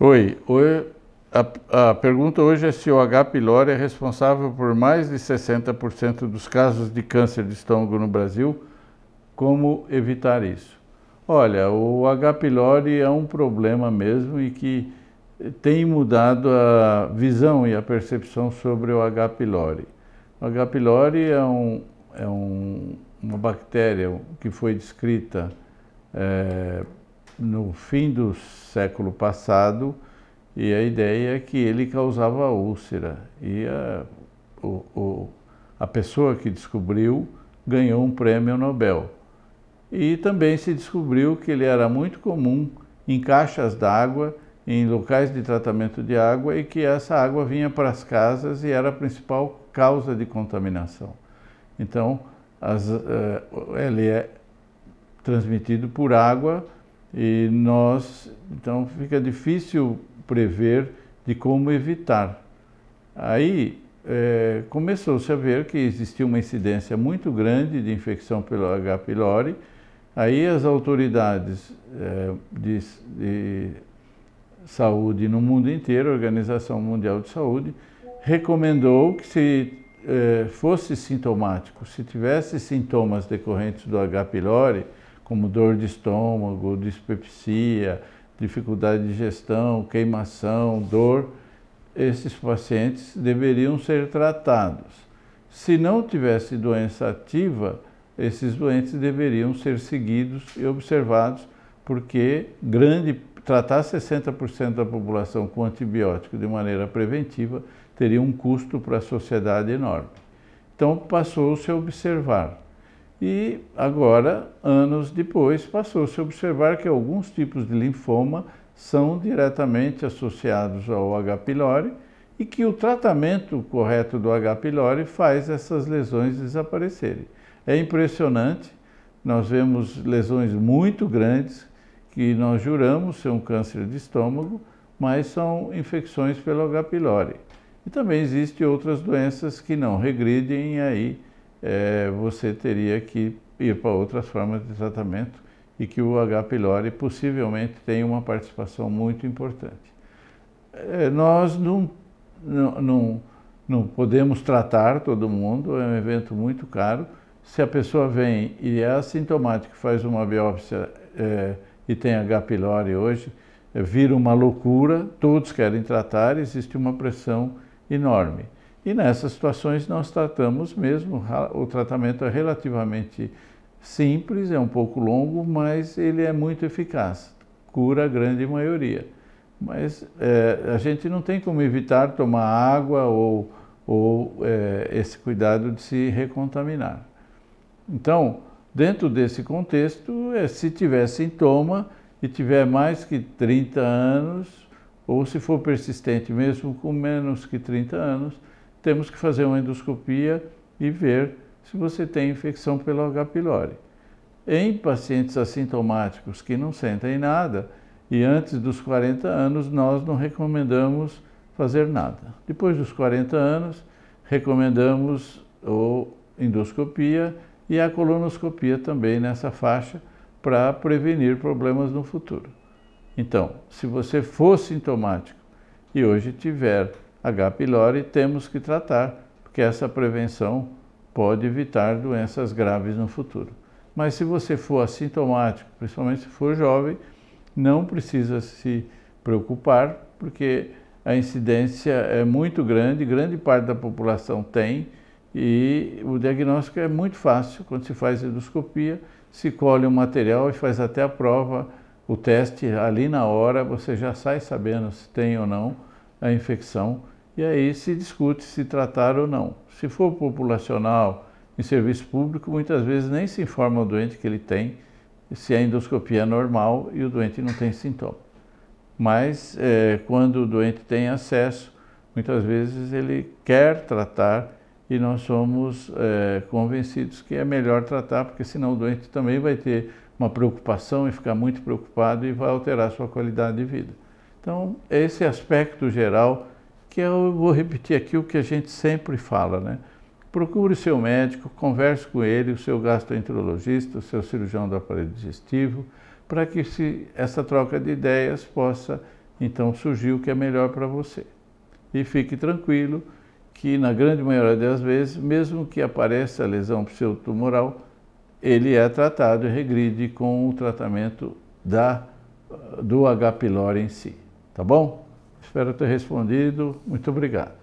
Oi, oi a, a, pergunta hoje é se o H. pylori é responsável por mais de 60% dos casos de câncer de estômago no Brasil. Como evitar isso? Olha, o H. pylori é um problema mesmo e que tem mudado a visão e a percepção sobre o H. pylori. O H. pylori é, um, é um, uma bactéria que foi descrita é, no fim do século passado e a ideia é que ele causava úlcera. E a, o, o, a pessoa que descobriu ganhou um prêmio Nobel. E também se descobriu que ele era muito comum em caixas d'água, em locais de tratamento de água e que essa água vinha para as casas e era a principal causa de contaminação. Então, as, uh, ele é transmitido por água e nós, então fica difícil prever de como evitar. Aí é, começou-se a ver que existia uma incidência muito grande de infecção pelo H. pylori. Aí as autoridades é, de, de saúde no mundo inteiro, a Organização Mundial de Saúde, recomendou que se é, fosse sintomático, se tivesse sintomas decorrentes do H. pylori, como dor de estômago, dispepsia, dificuldade de digestão, queimação, dor, esses pacientes deveriam ser tratados. Se não tivesse doença ativa, esses doentes deveriam ser seguidos e observados, porque grande tratar 60% da população com antibiótico de maneira preventiva teria um custo para a sociedade enorme. Então passou-se a observar e agora, anos depois, passou-se a observar que alguns tipos de linfoma são diretamente associados ao H. pylori e que o tratamento correto do H. pylori faz essas lesões desaparecerem. É impressionante, nós vemos lesões muito grandes que nós juramos ser um câncer de estômago, mas são infecções pelo H. pylori. E também existem outras doenças que não regridem e aí é, você teria que ir para outras formas de tratamento e que o H. pylori possivelmente tem uma participação muito importante. É, nós não, não, não, não podemos tratar todo mundo, é um evento muito caro. Se a pessoa vem e é assintomática, faz uma biópsia é, e tem H. pylori hoje, é, vira uma loucura, todos querem tratar, existe uma pressão enorme. E nessas situações nós tratamos mesmo, o tratamento é relativamente simples, é um pouco longo, mas ele é muito eficaz, cura a grande maioria. Mas é, a gente não tem como evitar tomar água ou, ou é, esse cuidado de se recontaminar. Então, dentro desse contexto, é, se tiver sintoma e tiver mais que 30 anos, ou se for persistente mesmo com menos que 30 anos, temos que fazer uma endoscopia e ver se você tem infecção pelo H. pylori. Em pacientes assintomáticos que não sentem nada e antes dos 40 anos, nós não recomendamos fazer nada. Depois dos 40 anos, recomendamos a endoscopia e a colonoscopia também nessa faixa para prevenir problemas no futuro. Então, se você for sintomático e hoje tiver H. pylori, temos que tratar, porque essa prevenção pode evitar doenças graves no futuro. Mas se você for assintomático, principalmente se for jovem, não precisa se preocupar, porque a incidência é muito grande, grande parte da população tem, e o diagnóstico é muito fácil quando se faz endoscopia, se colhe o um material e faz até a prova, o teste ali na hora, você já sai sabendo se tem ou não a infecção e aí se discute se tratar ou não. Se for populacional, em serviço público, muitas vezes nem se informa o doente que ele tem, se a endoscopia é normal e o doente não tem sintoma. Mas é, quando o doente tem acesso, muitas vezes ele quer tratar e nós somos é, convencidos que é melhor tratar, porque senão o doente também vai ter uma preocupação e ficar muito preocupado e vai alterar a sua qualidade de vida. Então, é esse aspecto geral que eu vou repetir aqui o que a gente sempre fala, né? Procure seu médico, converse com ele, o seu gastroenterologista, o seu cirurgião do aparelho digestivo, para que se, essa troca de ideias possa então surgir o que é melhor para você. E fique tranquilo que na grande maioria das vezes, mesmo que apareça a lesão pseudotumoral, ele é tratado e regride com o tratamento da, do H. pylori em si. Tá bom? Espero ter respondido. Muito obrigado.